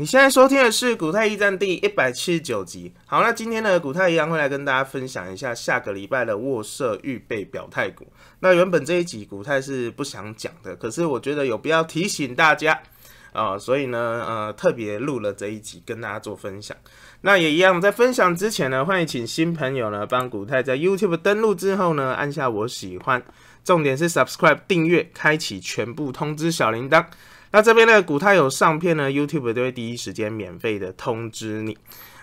你现在收听的是《古太驿站》第一百七十九集。好，那今天呢，古太一样会来跟大家分享一下下个礼拜的卧瑟预备表态股。那原本这一集古太是不想讲的，可是我觉得有必要提醒大家啊，所以呢，呃，特别录了这一集跟大家做分享。那也一样，在分享之前呢，欢迎请新朋友呢帮古太在 YouTube 登录之后呢，按下我喜欢，重点是 Subscribe 订阅，开启全部通知小铃铛。那这边呢，古泰有上片呢，YouTube 都会第一时间免费的通知你。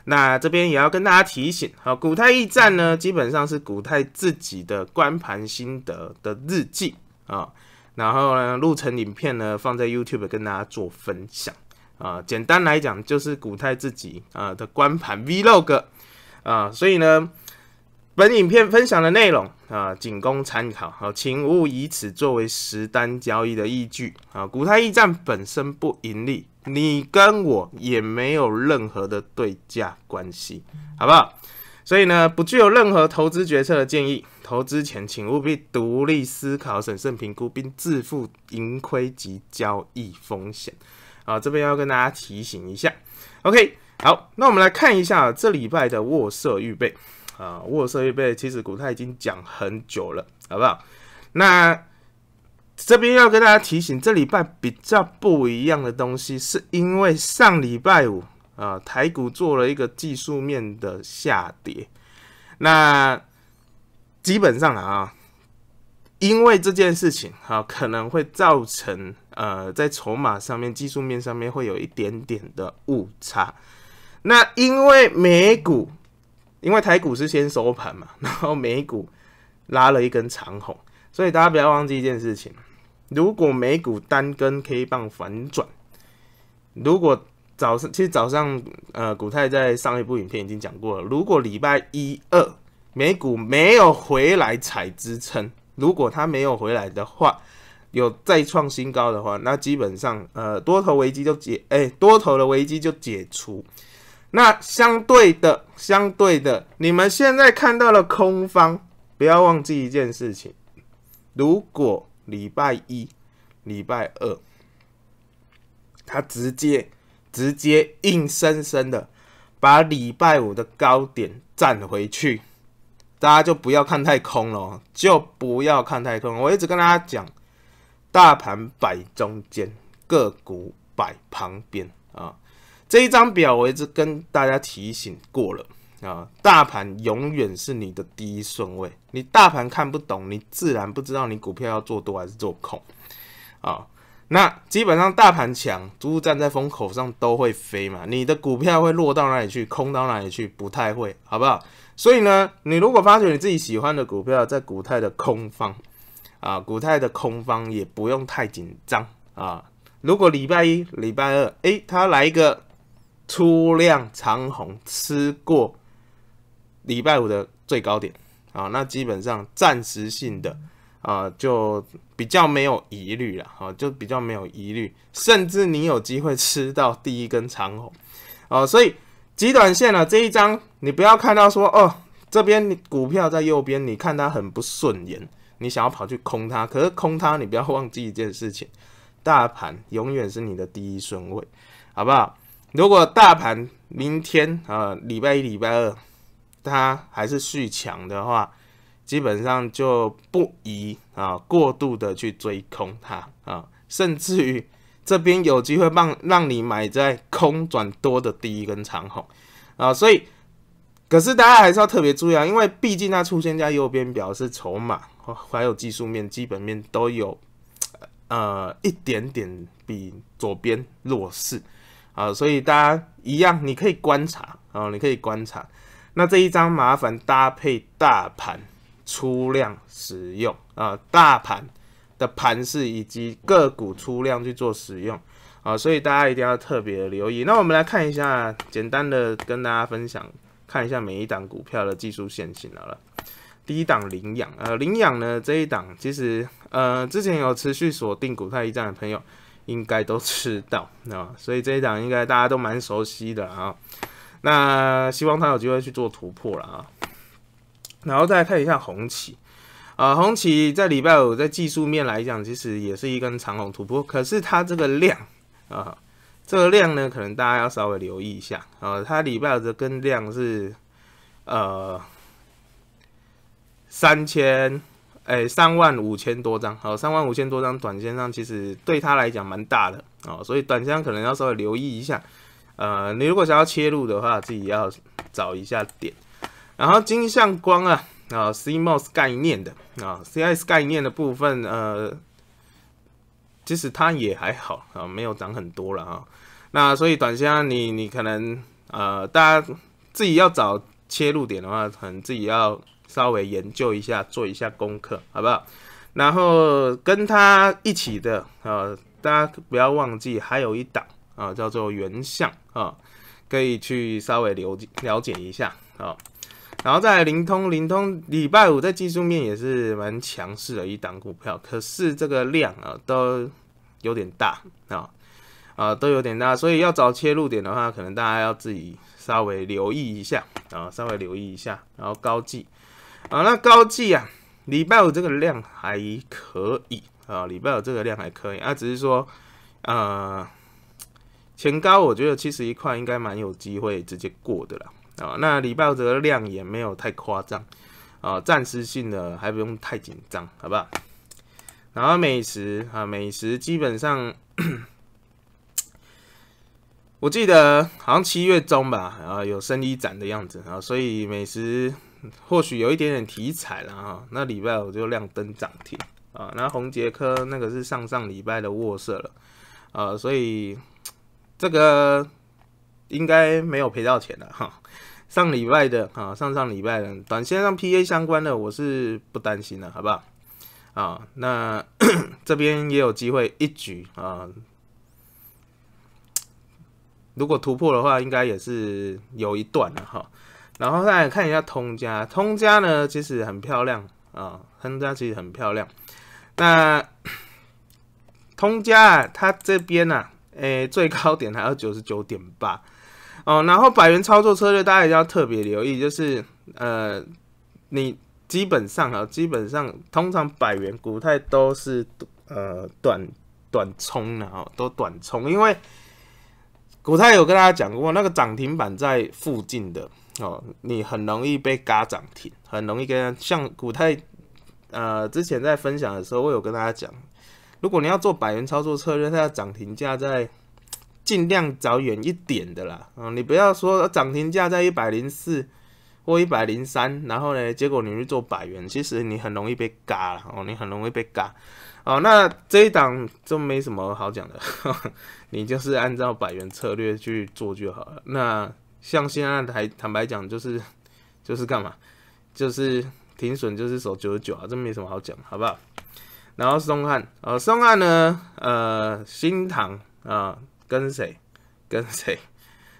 那这边也要跟大家提醒，好，古泰驿站呢，基本上是古泰自己的观盘心得的日记啊，然后呢录成影片呢，放在 YouTube 跟大家做分享啊。简单来讲，就是古泰自己啊的观盘 Vlog 啊，所以呢。本影片分享的内容啊，仅供参考，好，请勿以此作为实单交易的依据啊。股太驿站本身不盈利，你跟我也没有任何的对价关系，好不好？所以呢，不具有任何投资决策的建议。投资前，请务必独立思考、审慎评估，并自负盈亏及交易风险。啊，这边要跟大家提醒一下。OK，好，那我们来看一下这礼拜的卧设预备。啊，沃瑟预备，其实股，他已经讲很久了，好不好？那这边要跟大家提醒，这礼拜比较不一样的东西，是因为上礼拜五啊，台股做了一个技术面的下跌。那基本上啊，因为这件事情啊，可能会造成呃，在筹码上面、技术面上面会有一点点的误差。那因为美股。因为台股是先收盘嘛，然后美股拉了一根长红，所以大家不要忘记一件事情：如果美股单根 K 棒反转，如果早上其实早上呃，古太在上一部影片已经讲过了。如果礼拜一二美股没有回来踩支撑，如果它没有回来的话，有再创新高的话，那基本上呃多头危机就解，哎，多头的危机就解除。那相对的，相对的，你们现在看到了空方，不要忘记一件事情：如果礼拜一、礼拜二，他直接、直接硬生生的把礼拜五的高点站回去，大家就不要看太空了，就不要看太空。我一直跟大家讲，大盘摆中间，个股摆旁边啊。这一张表我一直跟大家提醒过了啊，大盘永远是你的第一顺位，你大盘看不懂，你自然不知道你股票要做多还是做空啊。那基本上大盘强，猪站在风口上都会飞嘛，你的股票会落到哪里去，空到哪里去，不太会，好不好？所以呢，你如果发觉你自己喜欢的股票在股泰的空方啊，股太的空方也不用太紧张啊。如果礼拜一、礼拜二，哎，它来一个。初亮长虹吃过礼拜五的最高点啊，那基本上暂时性的啊，就比较没有疑虑了啊，就比较没有疑虑，甚至你有机会吃到第一根长虹啊，所以极短线了这一张，你不要看到说哦，这边股票在右边，你看它很不顺眼，你想要跑去空它，可是空它你不要忘记一件事情，大盘永远是你的第一顺位，好不好？如果大盘明天啊礼拜一礼拜二它还是续强的话，基本上就不宜啊过度的去追空它啊，甚至于这边有机会让让你买在空转多的第一根长红啊，所以可是大家还是要特别注意啊，因为毕竟它出现在右边，表示筹码还有技术面、基本面都有呃一点点比左边弱势。啊，所以大家一样，你可以观察啊，你可以观察。那这一张麻烦搭配大盘出量使用啊，大盘的盘势以及个股出量去做使用啊，所以大家一定要特别的留意。那我们来看一下，简单的跟大家分享，看一下每一档股票的技术线型好了。第一档领养，呃，领养呢这一档其实呃之前有持续锁定股票一站的朋友。应该都知道，啊，所以这一档应该大家都蛮熟悉的啊。那希望他有机会去做突破了啊。然后再来看一下红旗啊，红旗在礼拜五在技术面来讲，其实也是一根长红突破，可是它这个量啊，这个量呢，可能大家要稍微留意一下啊。它礼拜五的根量是呃三千。哎，三万五千多张，好，三万五千多张，短线上其实对他来讲蛮大的哦，所以短线上可能要稍微留意一下。呃，你如果想要切入的话，自己要找一下点。然后金相光啊，啊，CMOS 概念的，啊，CS 概念的部分，呃，其实它也还好啊，没有涨很多了啊。那所以短线上你你可能呃，大家自己要找切入点的话，可能自己要。稍微研究一下，做一下功课，好不好？然后跟他一起的，呃，大家不要忘记，还有一档啊，叫做原相啊，可以去稍微解了解一下啊。然后在灵通，灵通礼拜五在技术面也是蛮强势的一档股票，可是这个量啊都有点大啊，啊都有点大，所以要找切入点的话，可能大家要自己稍微留意一下啊，稍微留意一下，然后高技。啊，那高技啊，礼拜五这个量还可以啊，礼拜五这个量还可以啊，只是说，呃，前高我觉得七十一块应该蛮有机会直接过的了啊。那礼拜五这个量也没有太夸张啊，暂时性的还不用太紧张，好不好？然后美食啊，美食基本上，我记得好像七月中吧啊，有生意展的样子啊，所以美食。或许有一点点题材了哈，那礼拜五就亮灯涨停啊，那宏杰科那个是上上礼拜的卧色了，呃，所以这个应该没有赔到钱了哈，上礼拜的啊，上上礼拜的短线上 PA 相关的我是不担心的，好不好？啊，那 这边也有机会一举啊，如果突破的话，应该也是有一段了哈。然后再来看一下通家，通家呢其实很漂亮啊，通家其实很漂亮。那 通家它这边呢，诶最高点还有九十九点八哦。然后百元操作策略大家定要特别留意，就是呃你基本上啊，基本上通常百元股态都是呃短短冲的哦，都短冲，因为股态有跟大家讲过，那个涨停板在附近的。哦，你很容易被嘎涨停，很容易跟像古太，呃，之前在分享的时候，我有跟大家讲，如果你要做百元操作策略，它要涨停价在尽量找远一点的啦，嗯，你不要说涨停价在一百零四或一百零三，然后呢，结果你去做百元，其实你很容易被嘎了哦，你很容易被嘎，哦，那这一档就没什么好讲的，你就是按照百元策略去做就好了，那。像现在台坦白讲就是，就是干嘛，就是停损就是守九十九啊，这没什么好讲，好不好？然后松汉，呃，松汉呢，呃，新唐啊，跟谁跟谁？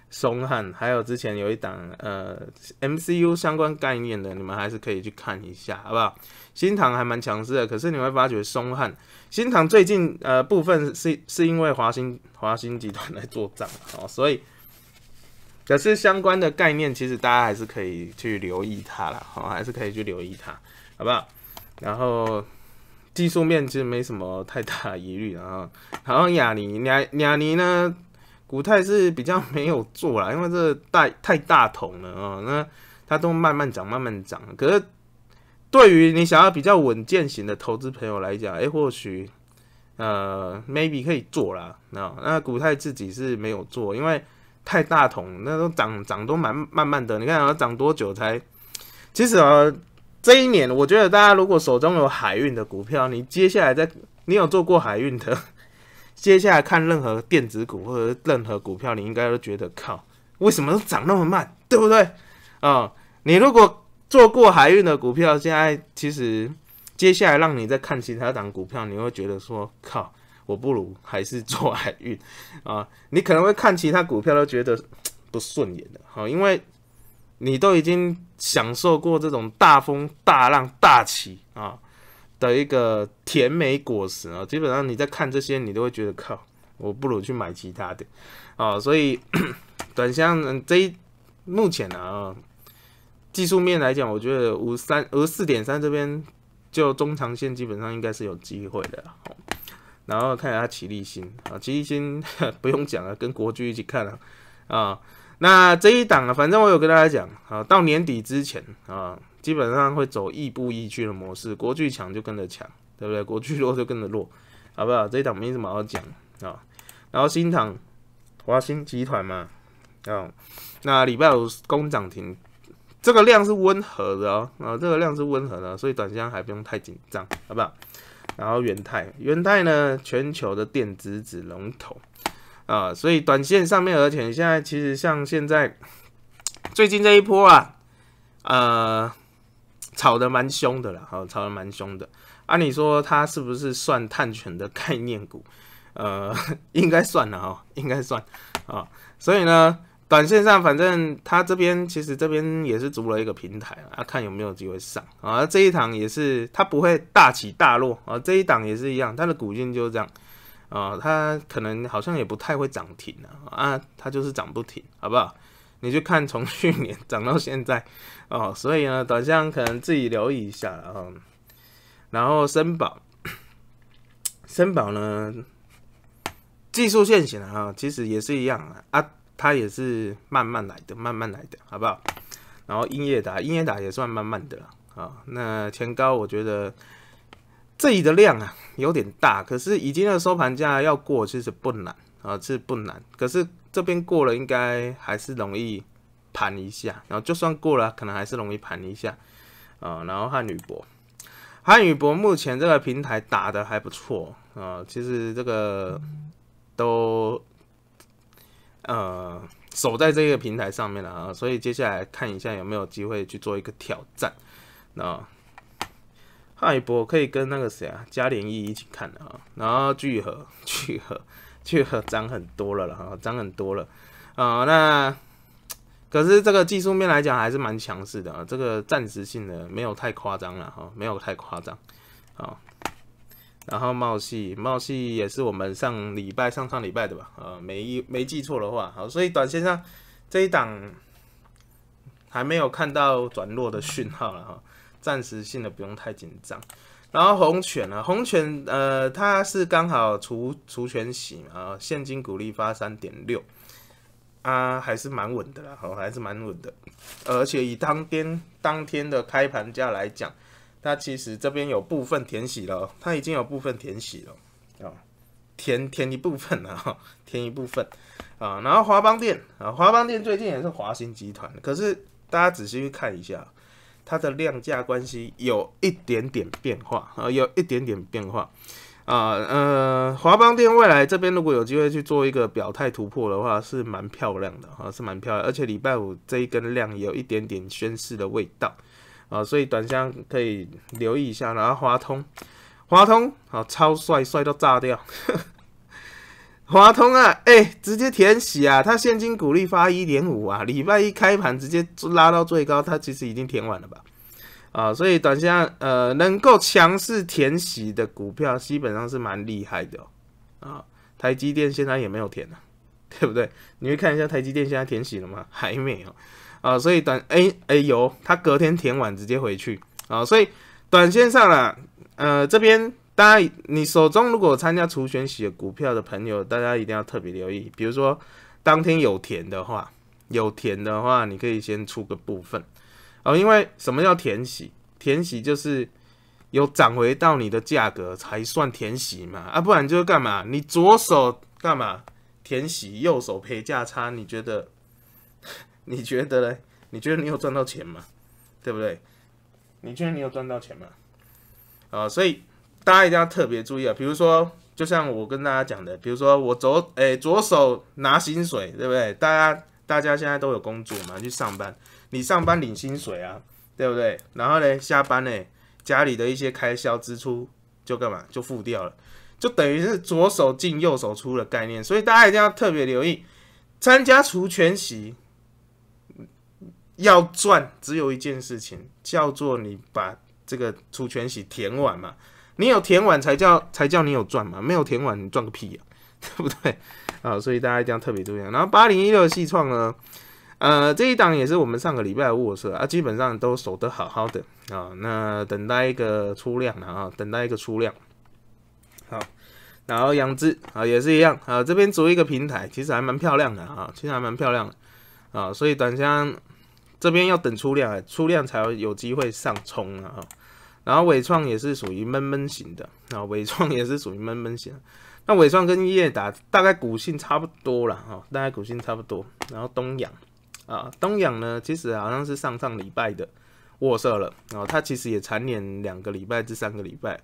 松汉还有之前有一档呃 MCU 相关概念的，你们还是可以去看一下，好不好？新唐还蛮强势的，可是你会发觉松汉新唐最近呃部分是是因为华兴华兴集团来做账啊，所以。表示相关的概念，其实大家还是可以去留意它啦，好，还是可以去留意它，好不好？然后技术面其实没什么太大疑虑，然后，然后尼雅雅尼呢，古太是比较没有做啦，因为这大太大桶了啊，那它都慢慢涨，慢慢涨。可是对于你想要比较稳健型的投资朋友来讲，诶，或许呃 maybe 可以做啦，那那古太自己是没有做，因为。太大桶，那都涨涨都蛮慢慢的。你看要涨多久才？其实啊，这一年我觉得大家如果手中有海运的股票，你接下来在你有做过海运的，接下来看任何电子股或者任何股票，你应该都觉得靠，为什么都涨那么慢，对不对？啊，你如果做过海运的股票，现在其实接下来让你再看其他涨股票，你会觉得说靠。我不如还是做海运啊！你可能会看其他股票都觉得不顺眼的，好，因为你都已经享受过这种大风大浪大起啊的一个甜美果实啊，基本上你在看这些，你都会觉得靠，我不如去买其他的啊！所以短线这一目前呢啊，技术面来讲，我觉得五三五四点三这边就中长线基本上应该是有机会的，然后看一下齐立新啊，齐立新 不用讲了，跟国剧一起看了啊。那这一档啊，反正我有跟大家讲啊，到年底之前啊，基本上会走亦步亦趋的模式，国剧强就跟着强，对不对？国剧弱就跟着弱，好不好？这一档没什么好讲啊。然后新塘华新集团嘛，啊，那礼拜五攻涨停，这个量是温和的哦，啊，这个量是温和的，所以短线还不用太紧张，好不好？然后元泰，元泰呢？全球的电子纸龙头啊，所以短线上面，而且现在其实像现在最近这一波啊，呃，炒的蛮凶的了，哈，炒的蛮凶的。按理说它是不是算碳权的概念股？呃，应该算了哈，应该算啊。所以呢？短线上，反正他这边其实这边也是足了一个平台啊，看有没有机会上啊。这一档也是，它不会大起大落啊。这一档也是一样，它的股性就是这样啊。它可能好像也不太会涨停啊，啊，它就是涨不停，好不好？你就看从去年涨到现在哦。所以呢，短线可能自己留意一下啊。然后，森宝，森宝呢，技术线型啊，其实也是一样啊。啊。它也是慢慢来的，慢慢来的好不好？然后英业达，英业达也算慢慢的了啊。那前高，我觉得这里的量啊有点大，可是已经的收盘价要过其实不难啊，是不难。可是这边过了，应该还是容易盘一下。然后就算过了，可能还是容易盘一下啊。然后汉语博，汉语博目前这个平台打的还不错啊。其实这个都。呃，守在这个平台上面了啊，所以接下来看一下有没有机会去做一个挑战。那一博可以跟那个谁啊，嘉连一一起看啊，然后聚合，聚 合，聚合涨很多了了啊，涨很多了啊。那可是这个技术面来讲还是蛮强势的啊，这个暂时性的没有太夸张了哈，没有太夸张，好。然后茂系茂系也是我们上礼拜上上礼拜的吧，呃，没没记错的话，好，所以短线上这一档还没有看到转弱的讯号了哈，暂时性的不用太紧张。然后红犬呢，红犬呃，它是刚好除除权洗啊，现金股利发三点六啊，还是蛮稳的啦，好，还是蛮稳的，而且以当天当天的开盘价来讲。它其实这边有部分填洗了，它已经有部分填洗了啊，填填一部分呢，填一部分啊。然后华邦电啊，华邦电最近也是华兴集团，可是大家仔细去看一下，它的量价关系有一点点变化啊，有一点点变化啊。呃，华邦电未来这边如果有机会去做一个表态突破的话，是蛮漂亮的啊，是蛮漂亮，而且礼拜五这一根量也有一点点宣示的味道。啊，所以短箱可以留意一下，然后华通，华通好超帅，帅到炸掉，华 通啊，哎，直接填喜啊，它现金股利发一点五啊，礼拜一开盘直接拉到最高，它其实已经填完了吧？啊，所以短箱呃能够强势填喜的股票基本上是蛮厉害的啊。台积电现在也没有填了，对不对？你会看一下台积电现在填喜了吗？还没有。啊，所以短 A A 游，他隔天填完直接回去啊，所以短线上了，呃，这边大家你手中如果参加除权洗股票的朋友，大家一定要特别留意，比如说当天有填的话，有填的话，你可以先出个部分，哦，因为什么叫填洗？填洗就是有涨回到你的价格才算填洗嘛，啊，不然就干嘛？你左手干嘛填洗，右手赔价差，你觉得？你觉得嘞？你觉得你有赚到钱吗？对不对？你觉得你有赚到钱吗？啊，所以大家一定要特别注意啊！比如说，就像我跟大家讲的，比如说我左诶左手拿薪水，对不对？大家大家现在都有工作嘛，去上班，你上班领薪水啊，对不对？然后嘞，下班嘞，家里的一些开销支出就干嘛？就付掉了，就等于是左手进右手出的概念，所以大家一定要特别留意，参加除权席。要赚，只有一件事情叫做你把这个除权息填满嘛，你有填满才叫才叫你有赚嘛，没有填满你赚个屁呀，对不对啊？所以大家一定要特别注意。然后八零一六系创呢，呃，这一档也是我们上个礼拜的卧舍啊，基本上都守得好好的啊，那等待一个出量了啊，等待一个出量。好，然后养殖啊，也是一样啊，这边做一个平台，其实还蛮漂亮的啊，其实还蛮漂亮的啊，所以短相。这边要等出量，出量才有有机会上冲啊。然后伟创也是属于闷闷型的啊，伟创也是属于闷闷型。那伟创跟业达大概股性差不多了哈，大概股性差不多。然后东阳啊，东阳呢其实好像是上上礼拜的卧射了然后它其实也蝉联两个礼拜至三个礼拜，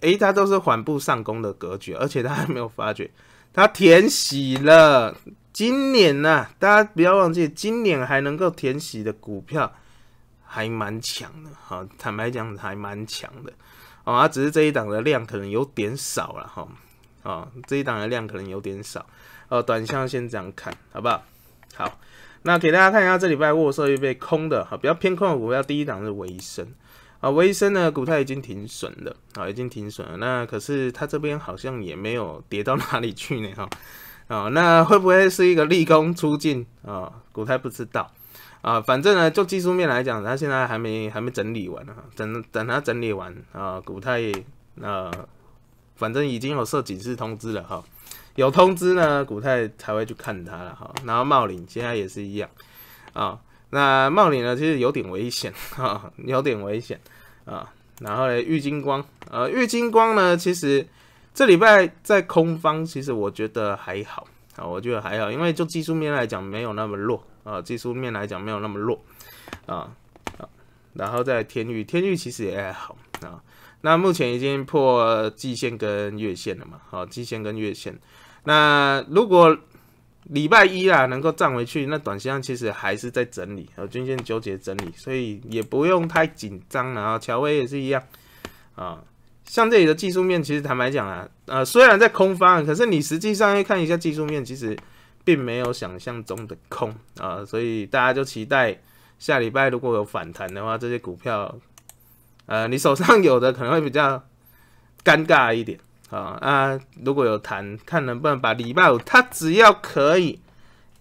诶，它都是缓步上攻的格局，而且它还没有发觉，它填喜了。今年呢，大家不要忘记，今年还能够填息的股票还蛮强的，好，坦白讲还蛮强的，啊，只是这一档的量可能有点少了，哈，啊，这一档的量可能有点少，呃，短项先这样看好不好？好，那给大家看一下，这礼拜沃瑟又被空的，哈，比较偏空的股票，第一档是维生，啊，维生呢股票已经停损了，啊，已经停损了，那可是它这边好像也没有跌到哪里去呢，哈。哦，那会不会是一个立功出镜啊？古太不知道，啊，反正呢，就技术面来讲，它现在还没还没整理完啊。等等它整理完啊，古太啊，反正已经有设警示通知了哈，有通知呢，古太才会去看它了哈。然后茂岭现在也是一样啊，那茂岭呢其实有点危险哈，有点危险啊。然后嘞，玉金光，呃，玉金光呢其实。这礼拜在空方，其实我觉得还好啊，我觉得还好，因为就技术面来讲没有那么弱啊，技术面来讲没有那么弱啊。然后在天域，天域其实也还好啊。那目前已经破季线跟月线了嘛，好，季线跟月线。那如果礼拜一啊能够站回去，那短线上其实还是在整理和均线纠结整理，所以也不用太紧张了啊。乔威也是一样啊。像这里的技术面，其实坦白讲啊，呃，虽然在空方，可是你实际上要看一下技术面，其实并没有想象中的空啊，所以大家就期待下礼拜如果有反弹的话，这些股票，呃，你手上有的可能会比较尴尬一点啊啊，如果有弹，看能不能把礼拜五它只要可以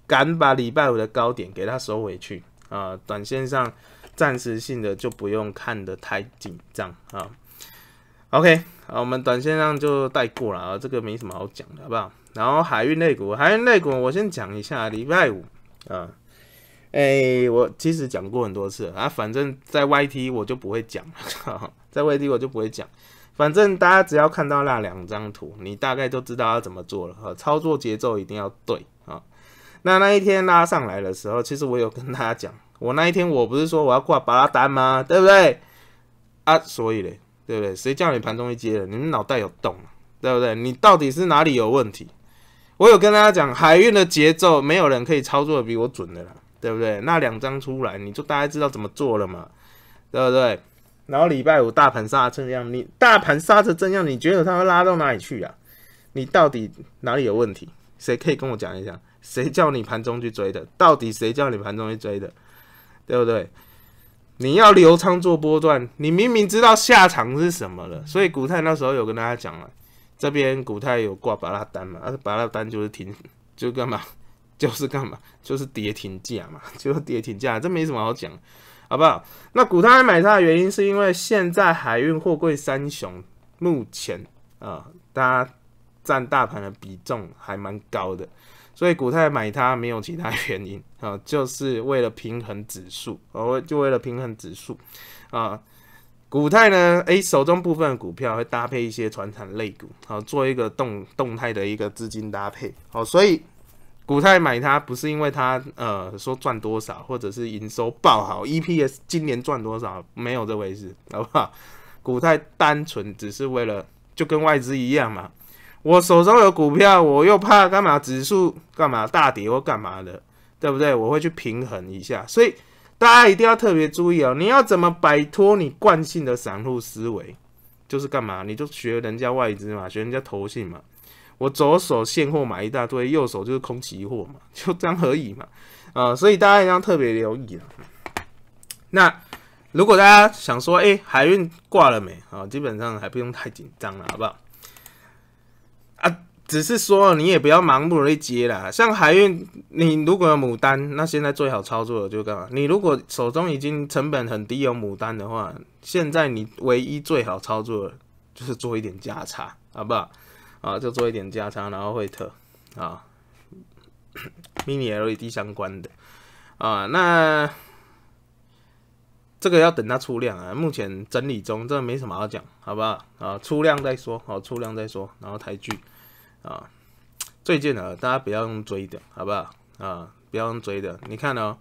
敢把礼拜五的高点给它收回去啊，短线上暂时性的就不用看得太紧张啊。OK，好，我们短线上就带过了啊，这个没什么好讲的，好不好？然后海运类股，海运类股，我先讲一下礼拜五啊，哎，我其实讲过很多次啊，反正在 YT 我就不会讲，在 YT 我就不会讲，反正大家只要看到那两张图，你大概就知道要怎么做了哈，操作节奏一定要对啊。那那一天拉上来的时候，其实我有跟大家讲，我那一天我不是说我要挂巴拉单吗？对不对？啊，所以嘞。对不对？谁叫你盘中一接的？你们脑袋有洞对不对？你到底是哪里有问题？我有跟大家讲，海运的节奏没有人可以操作的比我准的啦，对不对？那两张出来，你就大家知道怎么做了嘛，对不对？然后礼拜五大盘杀成这样，你大盘杀成这样，你觉得它会拉到哪里去啊？你到底哪里有问题？谁可以跟我讲一讲？谁叫你盘中去追的？到底谁叫你盘中去追的？对不对？你要留仓做波段，你明明知道下场是什么了，所以古太那时候有跟大家讲了，这边古太有挂巴拉单嘛，啊，巴拉单就是停，就干嘛，就是干嘛，就是跌停价嘛，就是跌停价，这没什么好讲，好不好？那古太买它的原因是因为现在海运货柜三雄目前啊，它占大盘的比重还蛮高的，所以古太买它没有其他原因。啊，就是为了平衡指数，哦，就为了平衡指数，啊，股泰呢，诶，手中部分股票会搭配一些传统产类股，好，做一个动动态的一个资金搭配，好，所以股泰买它不是因为它，呃，说赚多少，或者是营收爆好，EPS 今年赚多少，没有这回事，好不好？股泰单纯只是为了就跟外资一样嘛，我手中有股票，我又怕干嘛？指数干嘛大跌或干嘛的？对不对？我会去平衡一下，所以大家一定要特别注意哦。你要怎么摆脱你惯性的散户思维？就是干嘛？你就学人家外资嘛，学人家投信嘛。我左手现货买一大堆，右手就是空期货嘛，就这样而已嘛。啊，所以大家一定要特别留意啊。那如果大家想说，哎，海运挂了没？啊，基本上还不用太紧张了，好不好？只是说，你也不要盲目地接啦。像海运，你如果牡丹，那现在最好操作的就干嘛？你如果手中已经成本很低有牡丹的话，现在你唯一最好操作的就是做一点价差，好不好？啊，就做一点价差，然后会特啊，mini LED 相关的啊，那这个要等它出量啊，目前整理中，这没什么好讲，好不好？啊，出量再说，好，出量再说，然后台剧。啊，最近呢，大家不要用追的，好不好？啊，不要用追的。你看哦，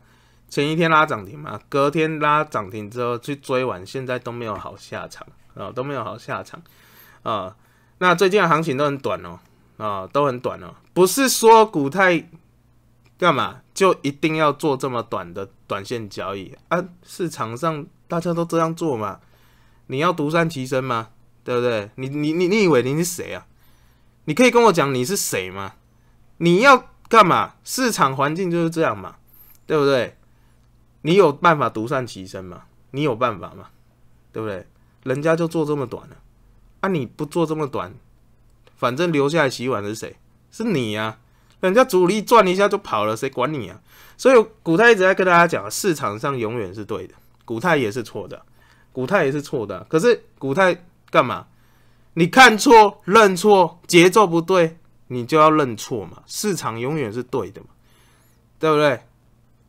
前一天拉涨停嘛，隔天拉涨停之后去追完，现在都没有好下场啊，都没有好下场啊。那最近的行情都很短哦，啊，都很短哦。不是说股太干嘛就一定要做这么短的短线交易啊？市场上大家都这样做嘛，你要独善其身吗？对不对？你你你你以为你是谁啊？你可以跟我讲你是谁吗？你要干嘛？市场环境就是这样嘛，对不对？你有办法独善其身吗？你有办法吗？对不对？人家就做这么短了，啊，你不做这么短，反正留下来洗碗的是谁？是你呀！人家主力转了一下就跑了，谁管你啊？所以古太一直在跟大家讲，市场上永远是对的，古太也是错的，古太也是错的。可是古太干嘛？你看错认错节奏不对，你就要认错嘛。市场永远是对的嘛，对不对？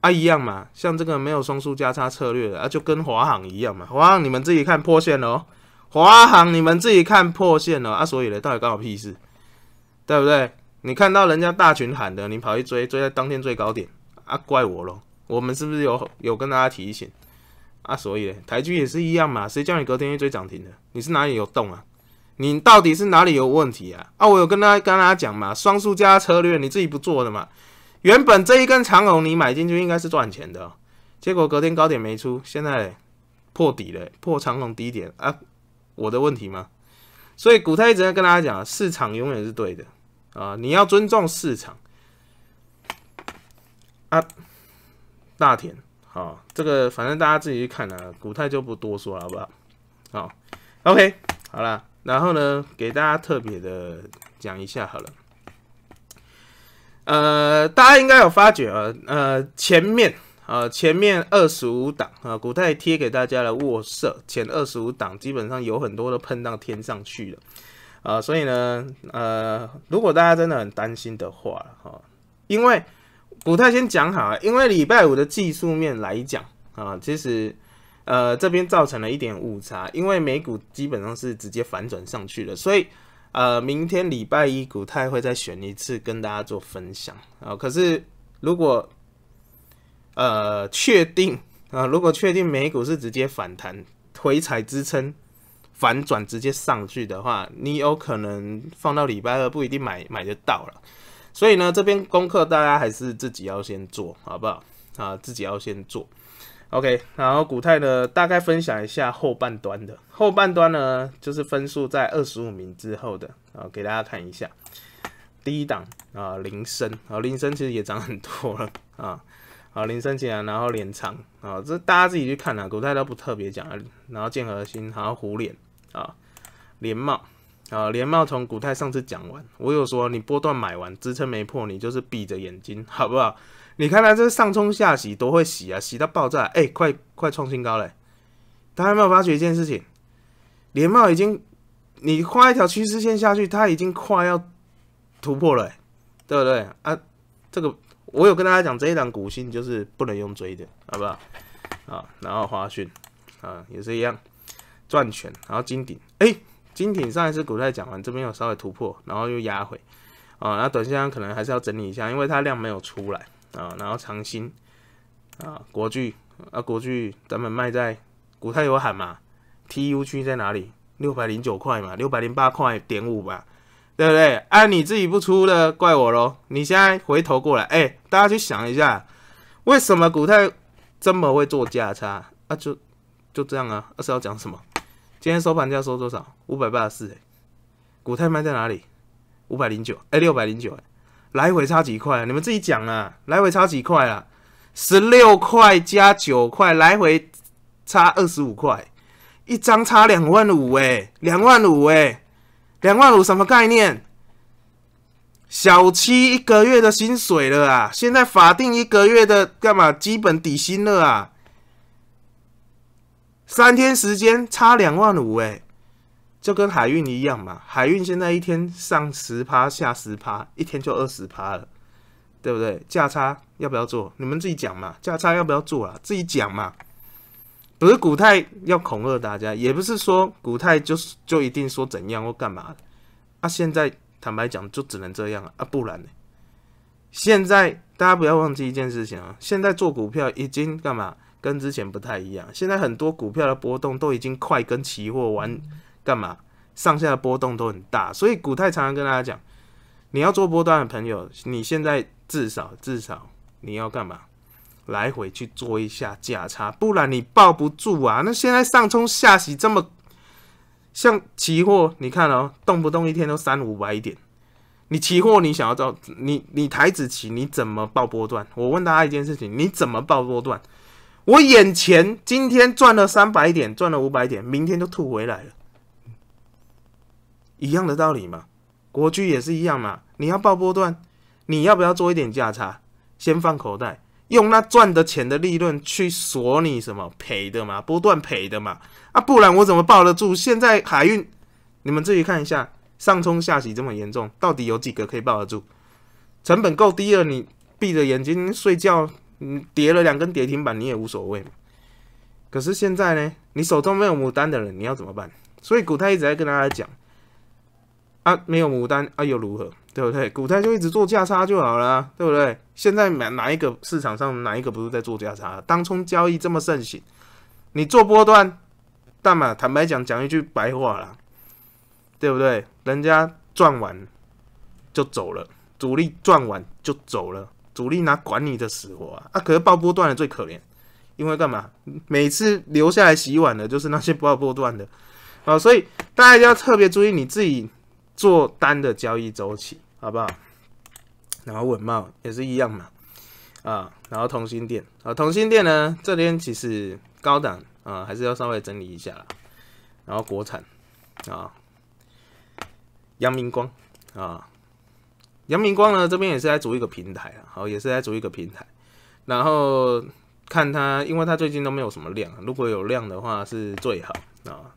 啊，一样嘛。像这个没有双数加差策略的啊，就跟华航一样嘛。华航你们自己看破线了哦。华航你们自己看破线了啊。所以呢，到底关我屁事？对不对？你看到人家大群喊的，你跑去追，追在当天最高点啊，怪我喽。我们是不是有有跟大家提醒啊？所以台积也是一样嘛。谁叫你隔天去追涨停的？你是哪里有洞啊？你到底是哪里有问题啊？啊，我有跟他跟大家讲嘛，双数加策略你自己不做的嘛。原本这一根长龙你买进去应该是赚钱的，结果隔天高点没出，现在破底了，破长龙低点啊，我的问题吗？所以古太一直在跟大家讲，市场永远是对的啊，你要尊重市场啊。大田，好，这个反正大家自己去看啊，古太就不多说了，好不好？好，OK，好了。然后呢，给大家特别的讲一下好了。呃，大家应该有发觉啊，呃，前面呃前面二十五档啊，古泰贴给大家的卧射前二十五档，基本上有很多都喷到天上去了啊。所以呢，呃，如果大家真的很担心的话，哈，因为古泰先讲好啊，因为礼拜五的技术面来讲啊，其实。呃，这边造成了一点误差，因为美股基本上是直接反转上去了，所以呃，明天礼拜一股太会再选一次跟大家做分享啊。可是如果呃确定啊，如果确定美股是直接反弹、回踩支撑、反转直接上去的话，你有可能放到礼拜二不一定买买就到了。所以呢，这边功课大家还是自己要先做好不好啊？自己要先做。OK，然后古泰呢大概分享一下后半端的，后半端呢就是分数在二十五名之后的啊，给大家看一下第一档啊，林声啊，林声其实也涨很多了啊，啊林声起来，然后连长啊，这大家自己去看啊，古泰都不特别讲啊，然后剑和心，然后虎脸啊，连帽啊，连帽从古泰上次讲完，我有说你波段买完支撑没破，你就是闭着眼睛，好不好？你看到这上冲下洗多会洗啊，洗到爆炸！哎，快快创新高嘞！大家有没有发觉一件事情？连帽已经，你画一条趋势线下去，它已经快要突破了，对不对？啊，这个我有跟大家讲，这一档股性就是不能用追的，好不好？啊，然后华讯啊也是一样，赚钱，然后金鼎，哎，金鼎上一次股债讲完，这边有稍微突破，然后又压回，啊，那短线上可能还是要整理一下，因为它量没有出来。啊，然后长兴啊，国剧，啊，国剧，咱们卖在股泰有喊嘛，TU 区在哪里？六百零九块嘛，六百零八块点五吧，对不对？按你自己不出的，怪我喽。你现在回头过来，哎，大家去想一下，为什么股泰这么会做价差？啊，就就这样啊，二是要讲什么？今天收盘价收多少？五百八十四，股泰卖在哪里？五百零九，哎，六百零九，哎。来回差几块？你们自己讲啊！来回差几块啊？十六块加九块，来回差二十五块，一张差两万五哎，两万五哎，两万五什么概念？小七一个月的薪水了啊！现在法定一个月的干嘛基本底薪了啊？三天时间差两万五哎。就跟海运一样嘛，海运现在一天上十趴下十趴，一天就二十趴了，对不对？价差要不要做？你们自己讲嘛，价差要不要做啊？自己讲嘛。不是股太要恐吓大家，也不是说股太就就一定说怎样或干嘛。啊，现在坦白讲，就只能这样啊，不然呢？现在大家不要忘记一件事情啊，现在做股票已经干嘛？跟之前不太一样，现在很多股票的波动都已经快跟期货完。干嘛上下的波动都很大，所以古太常常跟大家讲，你要做波段的朋友，你现在至少至少你要干嘛？来回去做一下价差，不然你抱不住啊。那现在上冲下洗这么像期货，你看哦，动不动一天都三五百点，你期货你想要做你你台子期你怎么报波段？我问大家一件事情，你怎么报波段？我眼前今天赚了三百点，赚了五百点，明天就吐回来了。一样的道理嘛，国巨也是一样嘛。你要报波段，你要不要做一点价差？先放口袋，用那赚的钱的利润去锁你什么赔的嘛，波段赔的嘛。啊，不然我怎么抱得住？现在海运，你们自己看一下，上冲下洗这么严重，到底有几个可以抱得住？成本够低了，你闭着眼睛睡觉，你叠了两根跌停板你也无所谓。可是现在呢，你手中没有牡丹的人，你要怎么办？所以古太一直在跟大家讲。啊，没有牡丹啊，又如何？对不对？股票就一直做价差就好了，对不对？现在哪哪一个市场上哪一个不是在做价差？当冲交易这么盛行，你做波段，但嘛？坦白讲，讲一句白话啦，对不对？人家赚完就走了，主力赚完就走了，主力哪管你的死活啊？啊，可是爆波段的最可怜，因为干嘛？每次留下来洗碗的就是那些爆波段的啊，所以大家要特别注意你自己。做单的交易周期好不好？然后稳茂也是一样嘛，啊，然后同心店啊，同心店呢这边其实高档啊，还是要稍微整理一下啦。然后国产啊，阳明光啊，阳明光呢这边也是在组一个平台啊，好，也是在组一个平台。然后看它，因为它最近都没有什么量，如果有量的话是最好啊。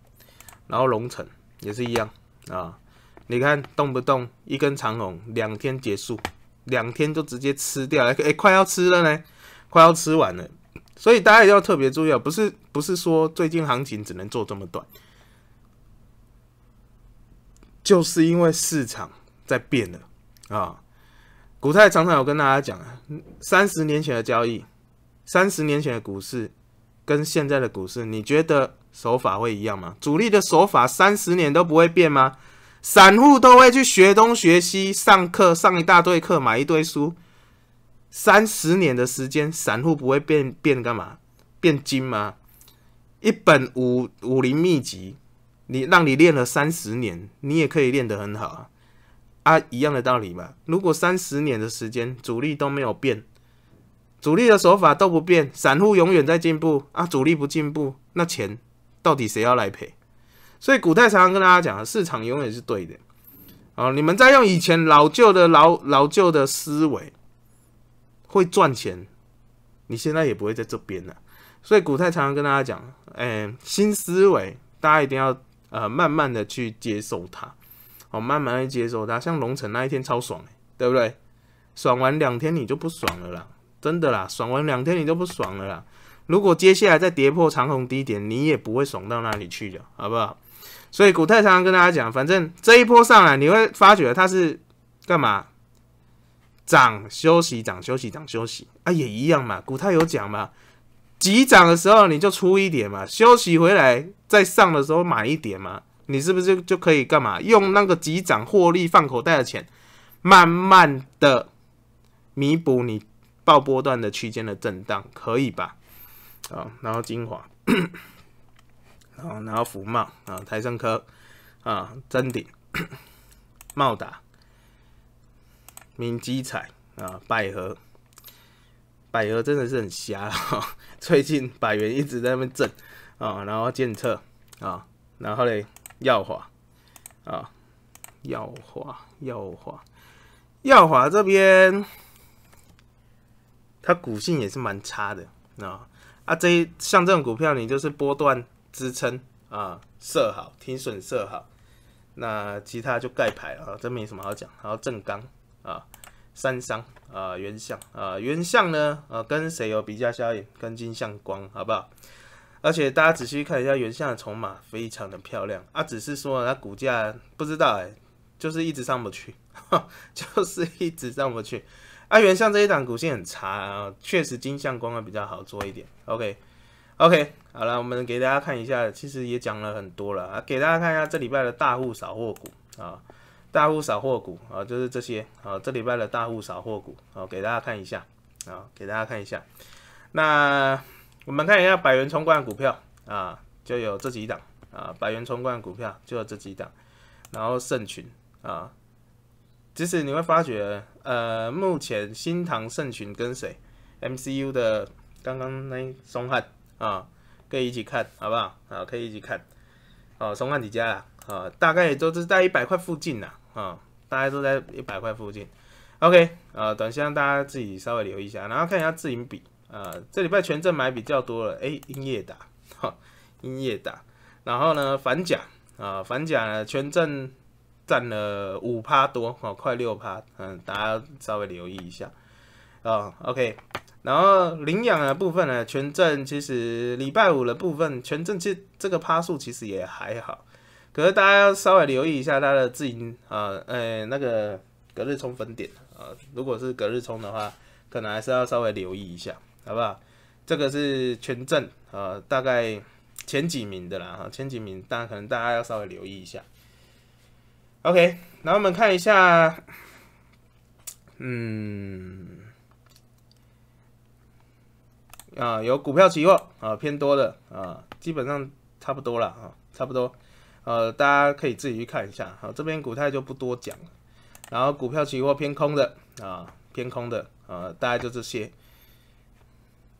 然后龙城也是一样啊。你看，动不动一根长龙，两天结束，两天就直接吃掉了，哎，快要吃了呢，快要吃完了。所以大家要特别注意，不是不是说最近行情只能做这么短，就是因为市场在变了啊。古太常常有跟大家讲啊，三十年前的交易，三十年前的股市跟现在的股市，你觉得手法会一样吗？主力的手法三十年都不会变吗？散户都会去学东学西，上课上一大堆课，买一堆书。三十年的时间，散户不会变变干嘛？变精吗？一本武武林秘籍，你让你练了三十年，你也可以练得很好啊。啊，一样的道理吧？如果三十年的时间，主力都没有变，主力的手法都不变，散户永远在进步啊，主力不进步，那钱到底谁要来赔？所以古太常常跟大家讲啊，市场永远是对的，哦，你们在用以前老旧的、老老旧的思维，会赚钱，你现在也不会在这边了。所以古太常常跟大家讲，哎，新思维，大家一定要呃慢慢的去接受它，哦，慢慢去接受它。像龙城那一天超爽，哎，对不对？爽完两天你就不爽了啦，真的啦，爽完两天你就不爽了啦。如果接下来再跌破长虹低点，你也不会爽到哪里去的，好不好？所以股太常常跟大家讲，反正这一波上来，你会发觉它是干嘛，涨休息，涨休息，涨休息，啊也一样嘛。股太有讲嘛，急涨的时候你就出一点嘛，休息回来再上的时候买一点嘛，你是不是就可以干嘛？用那个急涨获利放口袋的钱，慢慢的弥补你报波段的区间的震荡，可以吧？啊，然后精华。然后，然后福茂啊，台生科啊，真鼎，茂达，明基彩啊，百合，百合真的是很瞎啊！最近百元一直在那边挣啊，然后建策啊，然后嘞耀华啊，耀华耀华耀华这边，它股性也是蛮差的啊啊！这像这种股票，你就是波段。支撑啊，设好停损设好，那其他就盖牌了，这没什么好讲。后正刚啊，三商啊，原相啊，原相呢啊，跟谁有比较效益？跟金相光好不好？而且大家仔细看一下原相的筹码，非常的漂亮啊。只是说它股价不知道哎，就是一直上不去，就是一直上不去。啊，原相这一档股性很差啊，确实金相光会比较好做一点。OK。OK，好了，我们给大家看一下，其实也讲了很多了啊，给大家看一下这礼拜的大户扫货股啊，大户扫货股啊，就是这些啊，这礼拜的大户扫货股啊，给大家看一下啊，给大家看一下，那我们看一下百元冲冠股票啊，就有这几档啊，百元冲冠股票就有这几档，然后胜群啊，其实你会发觉呃，目前新塘胜群跟谁，MCU 的刚刚那松汉。啊，可以一起看，好不好？啊，可以一起看。哦，松汉几家啦，啊，大概也都是在一百块附近呐。啊，大概都在一百块附近。OK，啊，短线大家自己稍微留意一下，然后看一下自营比。啊，这礼拜权证买比较多了。哎，英业达，英业达。然后呢，反甲啊，反甲呢，权证占了五趴多，哦，快六趴。嗯，大家稍微留意一下。啊，OK，然后领养的部分呢，权证其实礼拜五的部分，权证这这个趴数其实也还好，可是大家要稍微留意一下它的自营啊，哎，那个隔日冲分点啊，如果是隔日冲的话，可能还是要稍微留意一下，好不好？这个是权证啊，大概前几名的啦，哈，前几名，但可能大家要稍微留意一下。OK，然后我们看一下，嗯。啊，有股票期货啊，偏多的啊，基本上差不多了啊，差不多，呃，大家可以自己去看一下。好，这边股态就不多讲了。然后股票期货偏空的啊，偏空的啊，大概就这些。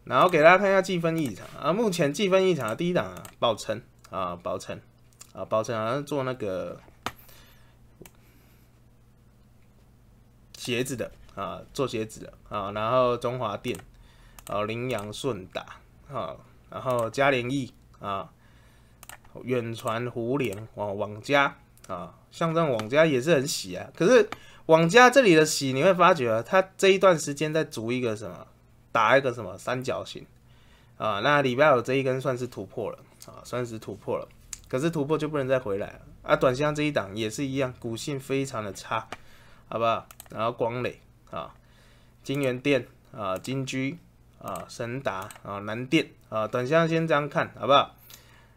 然后给大家看一下积分异常啊，目前积分异常的第一档啊，宝成啊，宝成啊，宝成好像做那个鞋子的啊，做鞋子的啊，然后中华店。啊，羚羊顺达啊，然后嘉联益啊，远传胡联啊，网家啊，像这样网家也是很喜啊，可是网家这里的喜，你会发觉啊，它这一段时间在逐一个什么，打一个什么三角形啊，那礼拜五这一根算是突破了啊，算是突破了，可是突破就不能再回来了啊，短线这一档也是一样，股性非常的差，好不好？然后光磊啊，金源店啊，金居。啊，神达啊，南电啊，等一下先这样看，好不好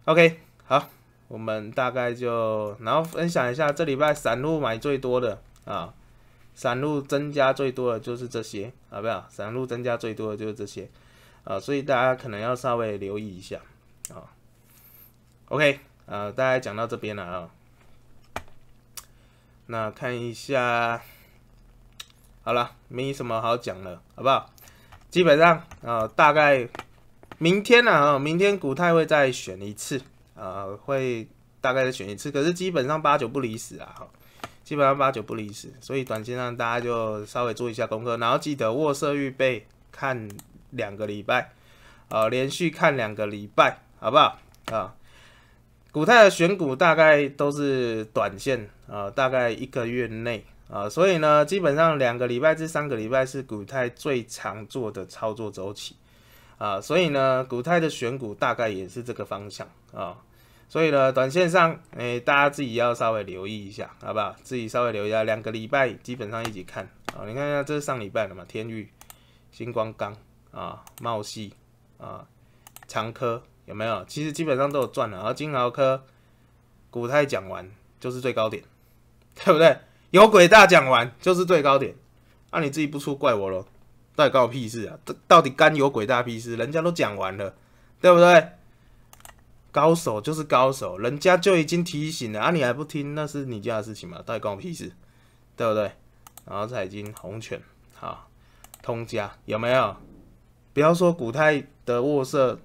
？OK，好，我们大概就然后分享一下这礼拜散户买最多的啊，散户增加最多的就是这些，好不好？散户增加最多的就是这些，啊，所以大家可能要稍微留意一下啊。OK，呃，大家讲到这边了啊，那看一下，好了，没什么好讲了，好不好？基本上，呃，大概明天呢，啊，明天股太会再选一次，呃，会大概再选一次，可是基本上八九不离十啊，基本上八九不离十，所以短线上大家就稍微做一下功课，然后记得卧射预备看两个礼拜，呃，连续看两个礼拜，好不好？啊，股泰的选股大概都是短线，啊，大概一个月内。啊，所以呢，基本上两个礼拜至三个礼拜是股泰最常做的操作周期，啊，所以呢，股泰的选股大概也是这个方向啊，所以呢，短线上，哎，大家自己要稍微留意一下，好不好？自己稍微留意一下，两个礼拜基本上一起看啊，你看一下，这是上礼拜了嘛？天域、星光钢啊、茂熙啊、长科有没有？其实基本上都有赚了，而金豪科股泰讲完就是最高点，对不对？有鬼大讲完就是最高点，那你自己不出怪我喽？到底关我屁事啊？到底干有鬼大屁事？人家都讲完了，对不对？高手就是高手，人家就已经提醒了啊，你还不听，那是你家的事情嘛？到底关我屁事？对不对？然后彩金红犬好，通家有没有？不要说古泰的卧色，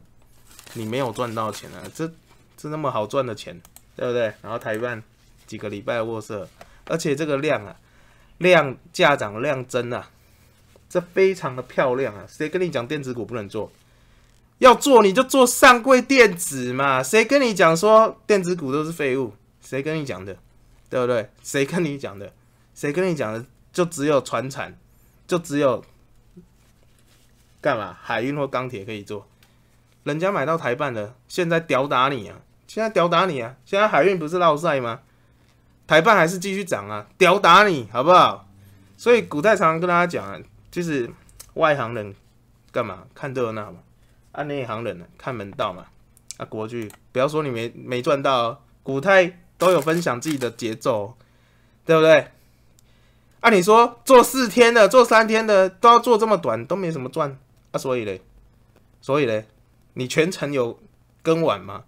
你没有赚到钱啊？这这那么好赚的钱，对不对？然后台半几个礼拜卧色。而且这个量啊，量价涨量增啊，这非常的漂亮啊！谁跟你讲电子股不能做？要做你就做上柜电子嘛！谁跟你讲说电子股都是废物？谁跟你讲的？对不对？谁跟你讲的？谁跟你讲的？就只有船产，就只有干嘛？海运或钢铁可以做。人家买到台办的，现在屌打你啊！现在屌打你啊！现在海运不是闹赛吗？台办还是继续涨啊，吊打你，好不好？所以古太常常跟大家讲啊，就是外行人干嘛看热闹嘛，啊，内行人呢看门道嘛。啊，国剧不要说你没没赚到，古太都有分享自己的节奏，对不对？按理说做四天的，做三天的都要做这么短，都没什么赚啊，所以嘞，所以嘞，你全程有跟完吗？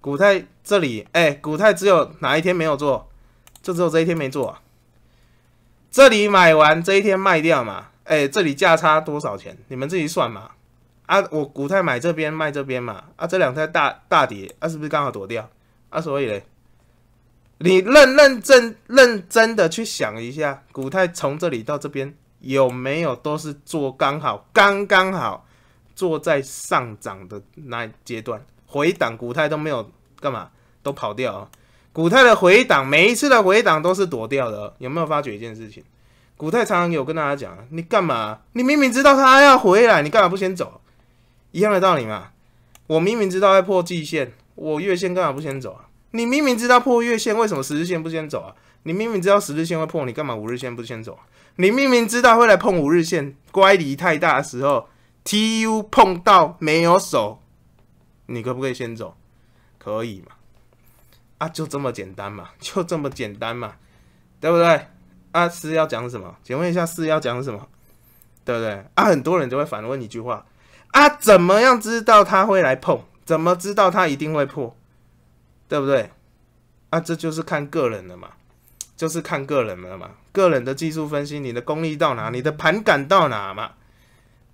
古太这里，哎，古太只有哪一天没有做？就只有这一天没做，这里买完这一天卖掉嘛？哎，这里价差多少钱？你们自己算嘛？啊，我古泰买这边卖这边嘛？啊，这两天大大跌，啊是不是刚好躲掉？啊，所以嘞，你认认真认真的去想一下，古泰从这里到这边有没有都是做刚好刚刚好，做在上涨的那一阶段回档，古泰都没有干嘛，都跑掉。古太的回档，每一次的回档都是躲掉的。有没有发觉一件事情？古太常常有跟大家讲，你干嘛？你明明知道他要回来，你干嘛不先走？一样的道理嘛。我明明知道要破季线，我月线干嘛不先走啊？你明明知道破月线，为什么十日线不先走啊？你明明知道十日线会破，你干嘛五日线不先走啊？你明明知道会来碰五日线，乖离太大的时候，TU 碰到没有手，你可不可以先走？可以嘛？啊，就这么简单嘛，就这么简单嘛，对不对？阿四要讲什么？请问一下，四要讲什么？对不对？啊，很多人就会反问一句话：啊，怎么样知道他会来碰？怎么知道他一定会破？对不对？啊，这就是看个人的嘛，就是看个人的嘛，个人的技术分析，你的功力到哪，你的盘感到哪嘛，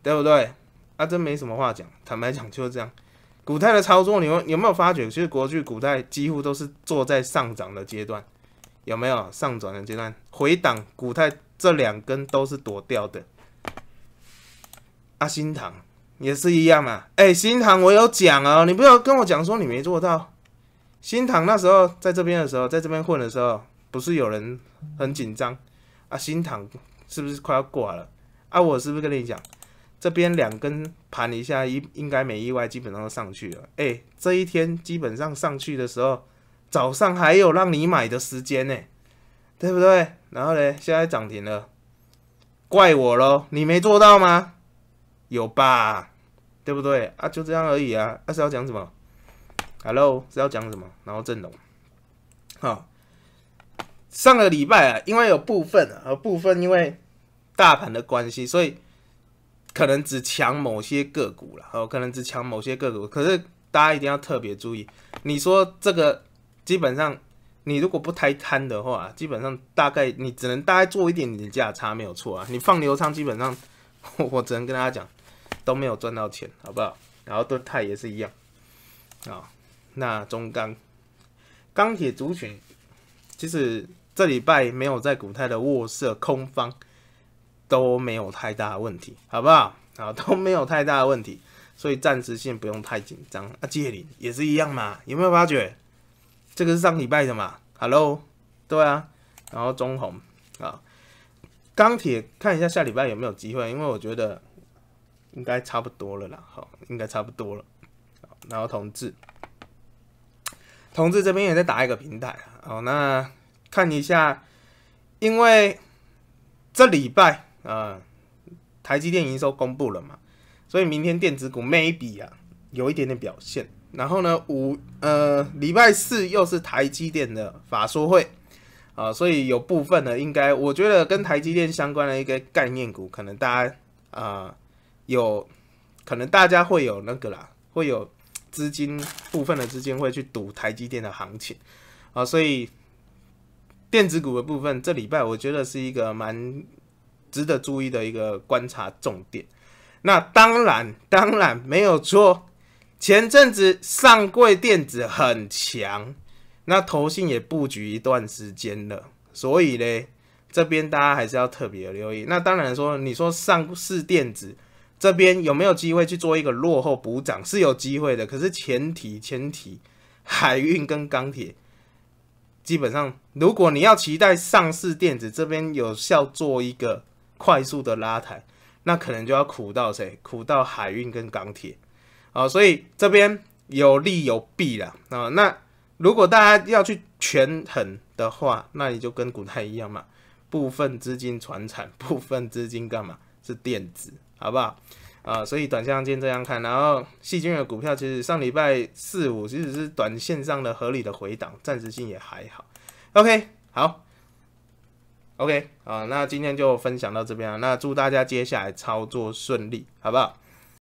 对不对？啊，真没什么话讲，坦白讲就是这样。股代的操作，你有有没有发觉？其实国剧股代几乎都是坐在上涨的阶段，有没有上涨的阶段？回档股代这两根都是躲掉的。啊，新塘也是一样嘛？哎，新塘我有讲哦，你不要跟我讲说你没做到。新塘那时候在这边的时候，在这边混的时候，不是有人很紧张？啊？新塘是不是快要挂了？啊？我是不是跟你讲？这边两根盘一下，应应该没意外，基本上都上去了。哎，这一天基本上上去的时候，早上还有让你买的时间呢，对不对？然后呢，现在涨停了，怪我喽，你没做到吗？有吧，对不对？啊，就这样而已啊。二是要讲什么？Hello，是要讲什么？然后阵容，好，上个礼拜啊，因为有部分啊，部分因为大盘的关系，所以。可能只抢某些个股了，哦，可能只抢某些个股。可是大家一定要特别注意，你说这个基本上，你如果不太贪的话，基本上大概你只能大概做一点点价差，没有错啊。你放流仓基本上，我只能跟大家讲都没有赚到钱，好不好？然后多泰也是一样，啊，那中钢钢铁族群其实这礼拜没有在股泰的卧设空方。都没有太大问题，好不好？啊，都没有太大问题，所以暂时先不用太紧张啊。借零也是一样嘛，有没有发觉？这个是上礼拜的嘛？Hello，对啊。然后中红啊，钢铁看一下下礼拜有没有机会，因为我觉得应该差不多了啦。好，应该差不多了。好，然后同志，同志这边也在打一个平台好，那看一下，因为这礼拜。啊，台积电营收公布了嘛，所以明天电子股 maybe 啊有一点点表现。然后呢，五呃礼拜四又是台积电的法说会啊，所以有部分呢，应该我觉得跟台积电相关的一个概念股，可能大家啊有可能大家会有那个啦，会有资金部分的资金会去赌台积电的行情啊，所以电子股的部分这礼拜我觉得是一个蛮。值得注意的一个观察重点，那当然当然没有错。前阵子上柜电子很强，那投信也布局一段时间了，所以呢，这边大家还是要特别留意。那当然说，你说上市电子这边有没有机会去做一个落后补涨是有机会的，可是前提前提，海运跟钢铁基本上，如果你要期待上市电子这边有效做一个。快速的拉抬，那可能就要苦到谁？苦到海运跟钢铁啊，所以这边有利有弊啦。啊。那如果大家要去权衡的话，那你就跟古太一样嘛，部分资金传产，部分资金干嘛？是电子，好不好？啊，所以短线先这样看，然后细菌的股票其实上礼拜四五其实是短线上的合理的回档，暂时性也还好。OK，好。OK 啊，那今天就分享到这边了。那祝大家接下来操作顺利，好不好？